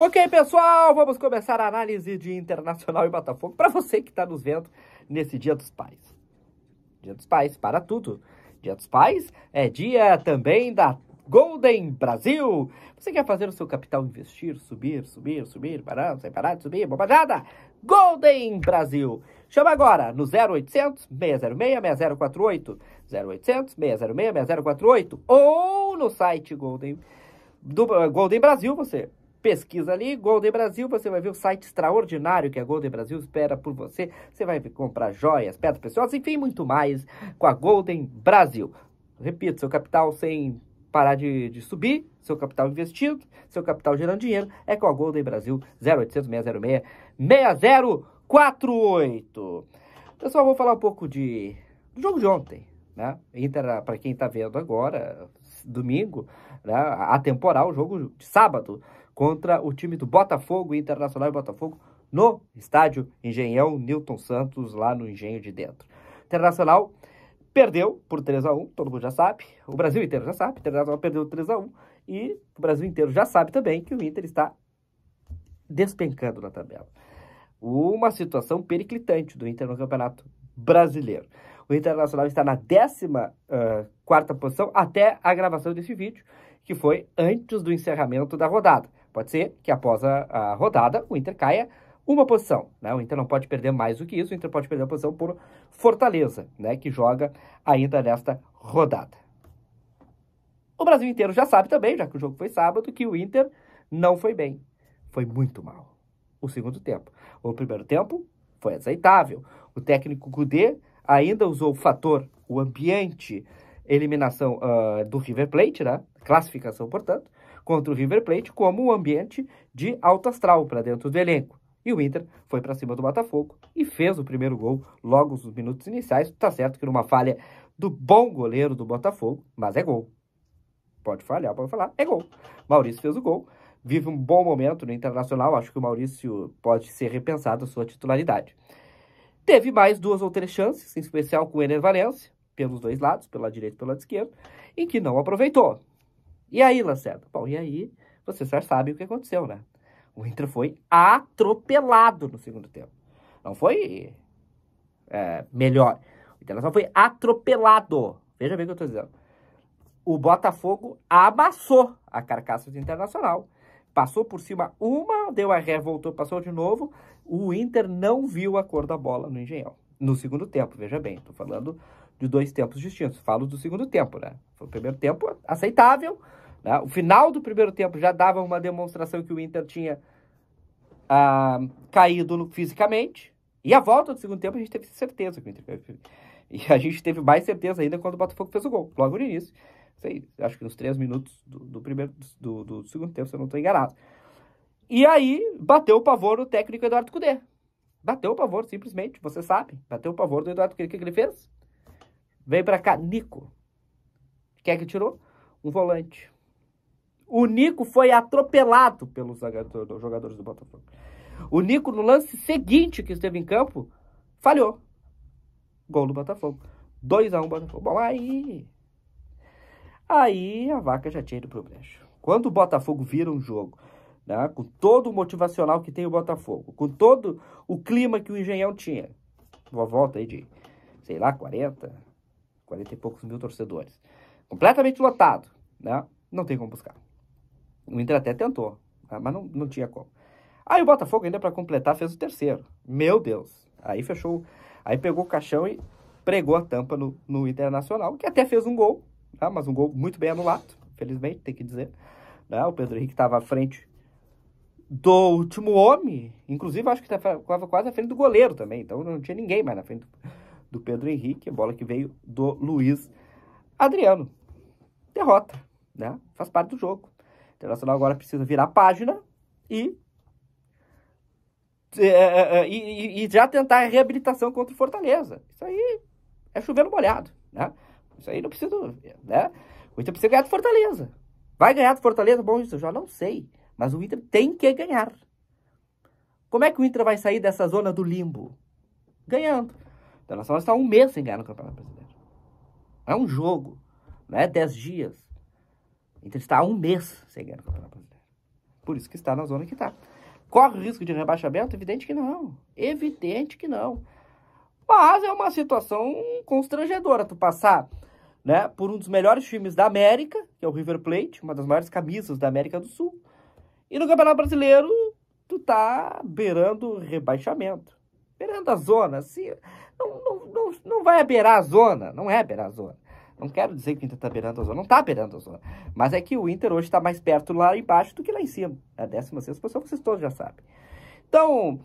Ok, pessoal, vamos começar a análise de Internacional e Botafogo para você que está nos vendo nesse Dia dos Pais. Dia dos Pais para tudo. Dia dos Pais é dia também da Golden Brasil. Você quer fazer o seu capital investir, subir, subir, subir, parar, sem parar de subir, bobajada? Golden Brasil. Chama agora no 0800 606 6048, 0800 606 6048 ou no site Golden do Golden Brasil você Pesquisa ali, Golden Brasil, você vai ver o site extraordinário que a Golden Brasil espera por você. Você vai comprar joias, pedras preciosas, enfim, muito mais com a Golden Brasil. Repito, seu capital sem parar de, de subir, seu capital investido, seu capital gerando dinheiro, é com a Golden Brasil 0800 606 6048. Pessoal, vou falar um pouco de do jogo de ontem né? Inter, para quem está vendo agora, domingo, né? temporal, jogo de sábado contra o time do Botafogo, Internacional e Botafogo, no estádio Engenhão Newton Santos, lá no Engenho de Dentro. Internacional perdeu por 3 a 1 todo mundo já sabe, o Brasil inteiro já sabe, Internacional perdeu 3 a 1 e o Brasil inteiro já sabe também que o Inter está despencando na tabela. Uma situação periclitante do Inter no Campeonato Brasileiro. O Internacional está na 14 quarta posição até a gravação desse vídeo, que foi antes do encerramento da rodada. Pode ser que após a, a rodada o Inter caia uma posição. Né? O Inter não pode perder mais do que isso, o Inter pode perder a posição por Fortaleza, né? que joga ainda nesta rodada. O Brasil inteiro já sabe também, já que o jogo foi sábado, que o Inter não foi bem. Foi muito mal o segundo tempo. O primeiro tempo foi aceitável. O técnico Cudê ainda usou o fator, o ambiente, eliminação uh, do River Plate, né? classificação, portanto, contra o River Plate, como um ambiente de alto astral para dentro do elenco. E o Inter foi para cima do Botafogo e fez o primeiro gol logo nos minutos iniciais. Tá certo que numa falha do bom goleiro do Botafogo, mas é gol. Pode falhar, pode falar, é gol. Maurício fez o gol, vive um bom momento no Internacional. Acho que o Maurício pode ser repensado a sua titularidade. Teve mais duas ou três chances, em especial com o Ener Valencia, pelos dois lados, pela direita e pela esquerda, em que não aproveitou. E aí, Lacerda? Bom, e aí você já sabe o que aconteceu, né? O Inter foi atropelado no segundo tempo. Não foi é, melhor. O Internacional foi atropelado. Veja bem o que eu estou dizendo. O Botafogo amassou a carcaça do Internacional. Passou por cima uma, deu a ré, voltou, passou de novo. O Inter não viu a cor da bola no Engenhão. No segundo tempo, veja bem, estou falando de dois tempos distintos. Falo do segundo tempo, né? Foi o primeiro tempo aceitável. Né? O final do primeiro tempo já dava uma demonstração que o Inter tinha ah, caído fisicamente. E a volta do segundo tempo a gente teve certeza que o Inter caiu. E a gente teve mais certeza ainda quando o Botafogo fez o gol, logo no início sei, acho que nos três minutos do, do primeiro do, do, segundo tempo, se eu não estou enganado. E aí bateu o pavor o técnico Eduardo Cudê. Bateu o pavor, simplesmente, você sabe. Bateu o pavor do Eduardo Cudê. O que, que ele fez? Veio para cá, Nico. Quem é que tirou? Um volante. O Nico foi atropelado pelos jogadores do Botafogo. O Nico, no lance seguinte que esteve em campo, falhou. Gol do Botafogo. 2x1 um, Botafogo. Bom, aí Aí a vaca já tinha ido pro brejo. Quando o Botafogo vira um jogo, né, com todo o motivacional que tem o Botafogo, com todo o clima que o Engenhão tinha, uma volta aí de, sei lá, 40, 40 e poucos mil torcedores, completamente lotado, né? Não tem como buscar. O Inter até tentou, né, mas não, não tinha como. Aí o Botafogo ainda para completar fez o terceiro. Meu Deus. Aí fechou, aí pegou o caixão e pregou a tampa no, no Internacional, que até fez um gol, tá? mas um gol muito bem anulado, felizmente, tem que dizer. Né? O Pedro Henrique estava à frente do último homem, inclusive acho que estava tá quase à frente do goleiro também, então não tinha ninguém mais na frente do, Pedro Henrique, a bola que veio do Luiz Adriano. Derrota, né? faz parte do jogo. O Internacional agora precisa virar a página é, é, é, e e, e, já tentar a reabilitação contra o Fortaleza. Isso aí é chovendo molhado, né? Isso aí não preciso, né? O Inter precisa ganhar do Fortaleza. Vai ganhar do Fortaleza? Bom, isso eu já não sei. Mas o Inter tem que ganhar. Como é que o Inter vai sair dessa zona do limbo? Ganhando. Então, nós está um mês sem ganhar no Campeonato Brasileiro. É um jogo, não é dez dias. O Inter está um mês sem ganhar no Campeonato Brasileiro. Por isso que está na zona que está. Corre o risco de rebaixamento? Evidente que não. Evidente que não. Mas é uma situação constrangedora tu passar né, por um dos melhores times da América, que é o River Plate, uma das maiores camisas da América do Sul. E no Campeonato Brasileiro, tu tá beirando rebaixamento. Beirando a zona, assim, não, não, não, não vai beirar a zona, não é beirar a zona. Não quero dizer que o Inter tá beirando a zona, não tá beirando a zona. Mas é que o Inter hoje tá mais perto lá embaixo do que lá em cima. A 16 posição vocês todos já sabem. Então,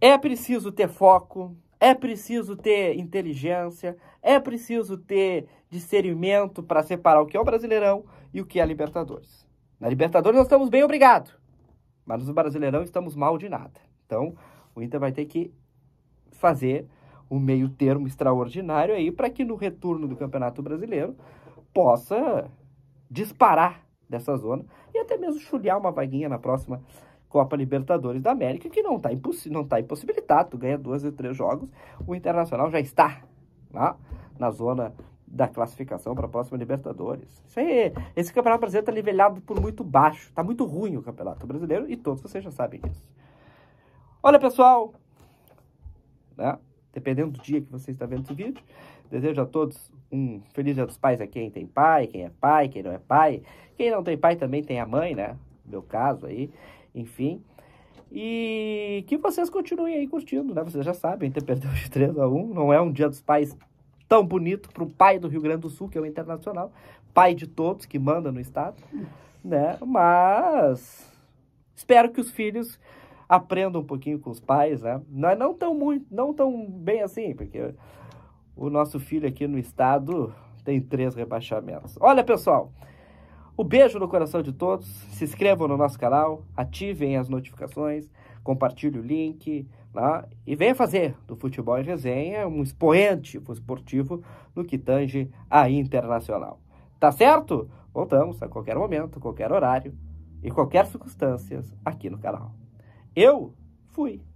é preciso ter foco, é preciso ter inteligência, é preciso ter discernimento para separar o que é o Brasileirão e o que é a Libertadores. Na Libertadores nós estamos bem, obrigado, mas no Brasileirão estamos mal de nada. Então, o Inter vai ter que fazer um meio termo extraordinário aí para que no retorno do Campeonato Brasileiro possa disparar dessa zona e até mesmo chulhar uma vaguinha na próxima Copa Libertadores da América, que não está impossi não tá impossibilitado. Tu ganha dois e três jogos, o Internacional já está lá na zona da classificação para a próxima Libertadores. Isso aí, esse Campeonato Brasileiro está nivelado por muito baixo. Está muito ruim o Campeonato Brasileiro e todos vocês já sabem disso. Olha, pessoal, né? dependendo do dia que você está vendo esse vídeo, desejo a todos um feliz Dia dos Pais a quem tem pai, quem é pai, quem não é pai. Quem não tem pai também tem a mãe, né? No meu caso aí enfim. E que vocês continuem aí curtindo, né? Vocês já sabem, Inter perdeu de 3 a 1 não é um dia dos pais tão bonito para o pai do Rio Grande do Sul, que é o Internacional, pai de todos que manda no estado, né? Mas espero que os filhos aprendam um pouquinho com os pais, né? Não, é, não tão muito, não tão bem assim, porque o nosso filho aqui no estado tem três rebaixamentos. Olha, pessoal, um beijo no coração de todos. Se inscrevam no nosso canal, ativem as notificações, compartilhe o link lá e venha fazer do Futebol em Resenha um expoente esportivo no que tange a internacional. Tá certo? Voltamos a qualquer momento, qualquer horário e qualquer circunstâncias aqui no canal. Eu fui.